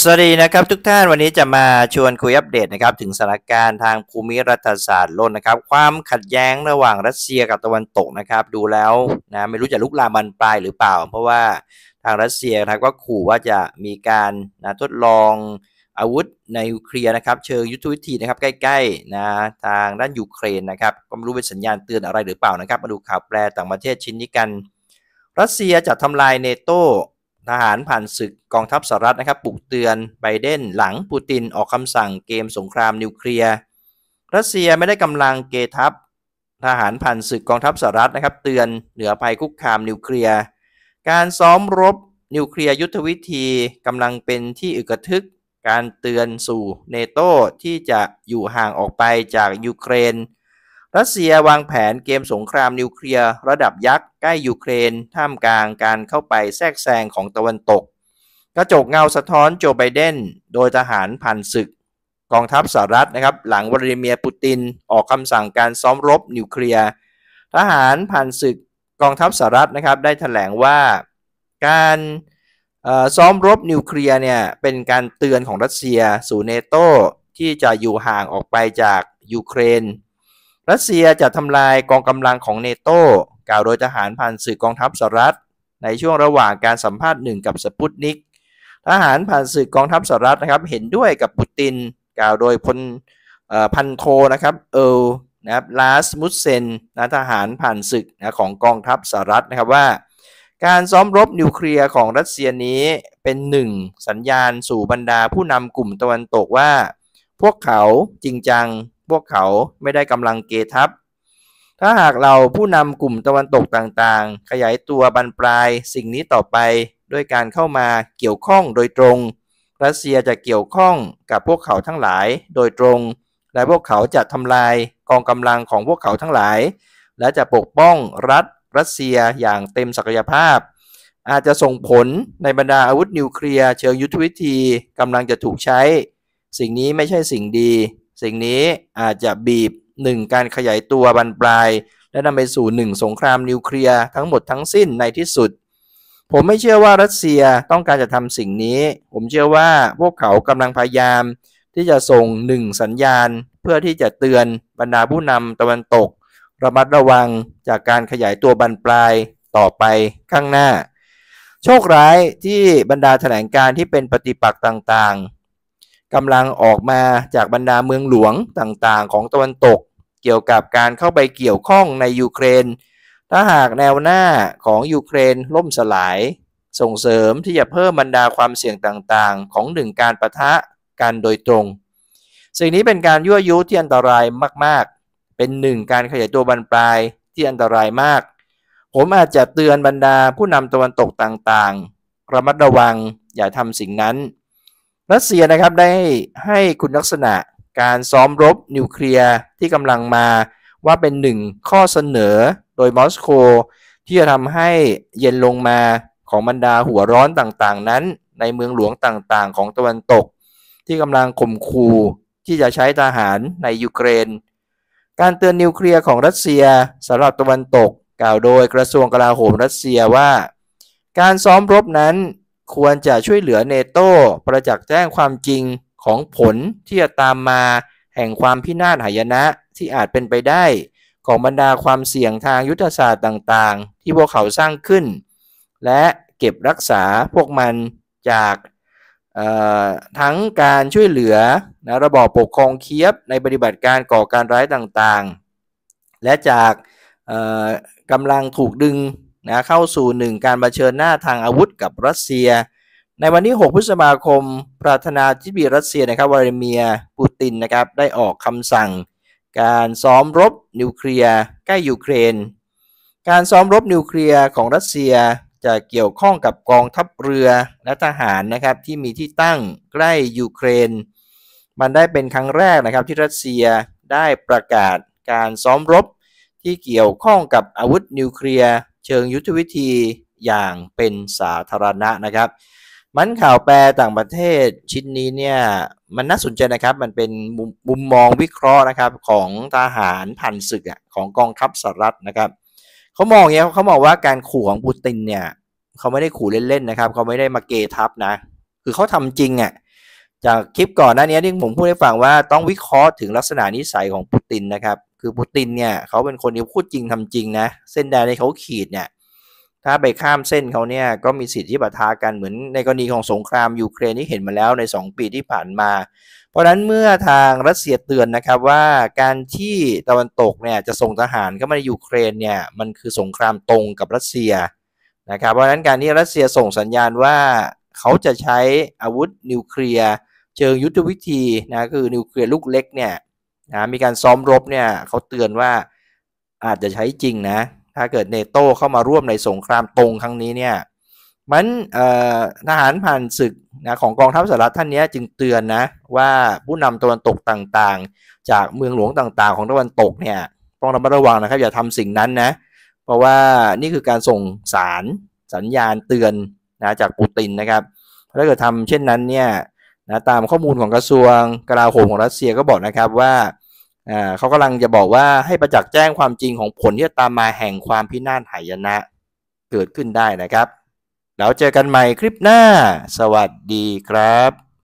สวัสดีนะครับ ทุกท่านวันนี้จะมาชวนคุยอัปเดตนะครับ ถึงสถานการณ์ทางภูมิรัฐศาสตร์โลกนะครับ ความขัดแย้งระหว่างรัสเซียกับตะวันตกนะครับดูแล้วนะไม่รู้จะลุกลามบานปลายหรือเปล่า เพราะว่าทางรัสเซียนะก็ขู่ว่าจะมีการนะทดลองอาวุธในยูเครนนะครับเชิงยุทธวิธีนะครับใกล้ๆนะทางด้านยูเครนนะครับก็ไม่รู้เป็นสัญญาณเตือนอะไรหรือเปล่านะครับมาดูข่าวแปลต่างประเทศชิ้นนี้กัน รัสเซียจะทำลายเนโตทหารผ่านศึกกองทัพสหรัฐนะครับ ปลุกเตือนไบเดนหลังปูตินออกคำสั่งเกมสงครามนิวเคลียร์รัสเซียไม่ได้กำลังเกทับทหารผ่านศึกกองทัพสหรัฐนะครับเตือนเหนือภัยคุกคามนิวเคลียร์การซ้อมรบนิวเคลียร์ยุทธวิธีกำลังเป็นที่อึกทึกการเตือนสู่เนโตที่จะอยู่ห่างออกไปจากยูเครนรัสเซียวางแผนเกมสงครามนิวเคลียร์ระดับยักษ์ใกล้ยูเครนท่ามกลางการเข้าไปแทรกแซงของตะวันตก กระจกเงาสะท้อนโจไบเดนโดยทหารผ่านศึก กองทัพสหรัฐนะครับหลังวลาดิเมียร์ปูติน ออกคำสั่งการซ้อมรบนิวเคลียร์ทหารผ่านศึกกองทัพสหรัฐนะครับ ได้ถแถลงว่าการซ้อมรบนิวเคลียร์เนี่ยเป็นการเตือนของรัสเซียสู่เนโตที่จะอยู่ห่างออกไปจากยูเครนรัสเซีย จะทำลายกองกำลังของเนโตกล่าวโดยทหารผ่านสื่อกองทัพสหรัฐ ในช่วงระหว่างการสัมภาษณ์หนึ่งกับสปุตนิกทหารผ่านสื่อกองทัพสหรัฐนะครับเห็นด้วยกับปูตินกล่าวโดยพลพันโทนะครับเอลนะครับลาสมุสเซนนะทหารผ่านศึกนะของกองทัพสหรัฐนะครับว่า การซ้อมรบนิวเคลียร์ของรัสเซียนี้เป็นหนึ่งสัญญาณสู่บรรดาผู้นำกลุ่มตะวันตกว่า พวกเขาจริงจังพวกเขาไม่ได้กำลังเกทับ ถ้าหากเราผู้นำกลุ่มตะวันตกต่างๆ ขยายตัวบรรปลายสิ่งนี้ต่อไปด้วยการเข้ามาเกี่ยวข้องโดยตรง รัสเซียจะเกี่ยวข้องกับพวกเขาทั้งหลายโดยตรง และพวกเขาจะทำลายกองกำลังของพวกเขาทั้งหลาย และจะปกป้องรัฐรัสเซียอย่างเต็มศักยภาพ อาจจะส่งผลในบรรดาอาวุธนิวเคลียร์เชิงยุทธวิธีกำลังจะถูกใช้ สิ่งนี้ไม่ใช่สิ่งดีสิ่งนี้อาจจะบีบ 1. การขยายตัวบรรปลาย และนำไปสู่ 1. สงครามนิวเคลียร์ทั้งหมดทั้งสิ้นในที่สุด ผมไม่เชื่อว่ารัสเซียต้องการจะทำสิ่งนี้ ผมเชื่อว่าพวกเขากำลังพยายาม ที่จะส่งหนึ่งสัญญาณ เพื่อที่จะเตือนบรรดาผู้นำตะวันตก ระมัดระวังจากการขยายตัวบรรปลายต่อไปข้างหน้า โชคร้ายที่บรรดาแถลงการที่เป็นปฏิปักษ์ต่างกำลังออกมาจากบรรดาเมืองหลวงต่างๆของตะวันตก เกี่ยวกับการเข้าไปเกี่ยวข้องในยูเครน ถ้าหากแนวหน้าของยูเครนล่มสลาย ส่งเสริมที่จะเพิ่มบรรดาความเสี่ยงต่างๆของหนึ่งการประทะกันโดยตรง สิ่งนี้เป็นการยั่วยุที่อันตรายมากๆ เป็นหนึ่งการขยายตัวบรรปลายที่อันตรายมาก ผมอาจจะเตือนบรรดาผู้นำตะวันตกต่างๆระมัดระวังอย่าทำสิ่งนั้นรัสเซียนะครับได้ให้คุณลักษณะการซ้อมรบนิวเคลียร์ที่กำลังมาว่าเป็นหนึ่งข้อเสนอโดยมอสโกที่จะทำให้เย็นลงมาของบรรดาหัวร้อนต่างๆนั้น ในเมืองหลวงต่างๆ ของตะวันตก ที่กำลังข่มขู่ที่จะใช้ทหารในยูเครนการเตือนนิวเคลียร์ของรัสเซียสำหรับตะวันตกกล่าวโดยกระทรวงกลาโหมรัสเซียว่า การซ้อมรบนั้นควรจะช่วยเหลือเนโตประจักษ์แจ้งความจริงของผลที่จะตามมาแห่งความพินาศหายนะที่อาจเป็นไปได้ของบรรดาความเสี่ยงทางยุทธศาสตร์ต่างๆ ที่พวกเขาสร้างขึ้น และเก็บรักษาพวกมันจากทั้งการช่วยเหลือนะระบอบปกครองเคียบในปฏิบัติการก่อการร้ายต่างๆ และจากกำลังถูกดึงนะเข้าสู่หนึ่งการรเผชิญหน้าทางอาวุธกับรัสเซีย ในวันที่6พฤษภาคม ประธานาธิบดีรัสเซียนะครับวลาดิเมียร์ปูตินนะครับได้ออกคำสั่ง การซ้อมรบนิวเคลียร์ใกล้ยูเครน การซ้อมรบนิวเคลียร์ของรัสเซีย จะเกี่ยวข้องกับกองทัพเรือและทหารนะครับที่มีที่ตั้งใกล้ยูเครน มันได้เป็นครั้งแรกนะครับที่รัสเซียได้ประกาศการซ้อมรบที่เกี่ยวข้องกับอาวุธนิวเคลียร์เชิงยุทธวิธีอย่างเป็นสาธารณะนะครับมันข่าวแปลต่างประเทศชิ้นนี้เนี่ยมันน่าสนใจนะครับมันเป็นมุมมองวิเคราะห์นะครับของทหารผ่านศึกของกองทัพสหรัฐนะครับเขามองเนี้ยเขามองว่าการขู่ของปูตินเนี่ยเขาไม่ได้ขู่เล่นๆนะครับเขาไม่ได้มาเกทับนะคือเขาทำจริงอ่ะจากคลิปก่อนหน้านี้ที่ผมพูดให้ฟังว่าต้องวิเคราะห์ถึงลักษณะนิสัยของปูตินนะครับคือปูตินเนี่ยเขาเป็นคนที่พูดจริงทำจริงนะเส้นแดนที่เขาขีดเนี่ยถ้าไปข้ามเส้นเขาเนี่ยก็มีสิทธิ์ที่ปะทะกันเหมือน ในกรณีของสงครามยูเครนที่เห็นมาแล้วใน 2 ปีที่ผ่านมา เพราะฉะนั้นเมื่อทางรัสเซียเตือนนะครับว่าการที่ตะวันตกเนี่ยจะส่งทหารเข้ามาในยูเครนเนี่ยมันคือสงครามตรงกับรัสเซียนะครับเพราะฉะนั้นการที่รัสเซียส่งสัญญาณว่าเขาจะใช้อาวุธ นิวเคลียร์เชิงยุทธวิธีนะคือนิวเคลียร์ลูกเล็กเนี่ยนะมีการซ้อมรบเนี่ยเขาเตือนว่าอาจจะใช้จริงนะ ถ้าเกิดเนโตเข้ามาร่วมในสงครามตรงครั้งนี้เนี่ยมันทหารผ่านศึกนะของกองทัพสหรัฐท่านนี้จึงเตือนนะว่าผู้นำตะวันตกต่างๆ จากเมืองหลวงต่างๆของตะวันตกเนี่ยต้องระมัดระวังนะครับอย่าทำสิ่งนั้นนะเพราะว่านี่คือการส่งสารสัญญาณเตือนนะจากปูตินนะครับถ้าเกิดทำเช่นนั้นเนี่ยนะตามข้อมูลของกระทรวงกลาโหมของรัสเซียก็บอกนะครับว่า่าเขากำลังจะบอกว่าให้ประจักษ์แจ้งความจริงของผลที่ตามมาแห่งความพินาศหายนะ เกิดขึ้นได้นะครับ แล้วเจอกันใหม่คลิปหน้า สวัสดีครับ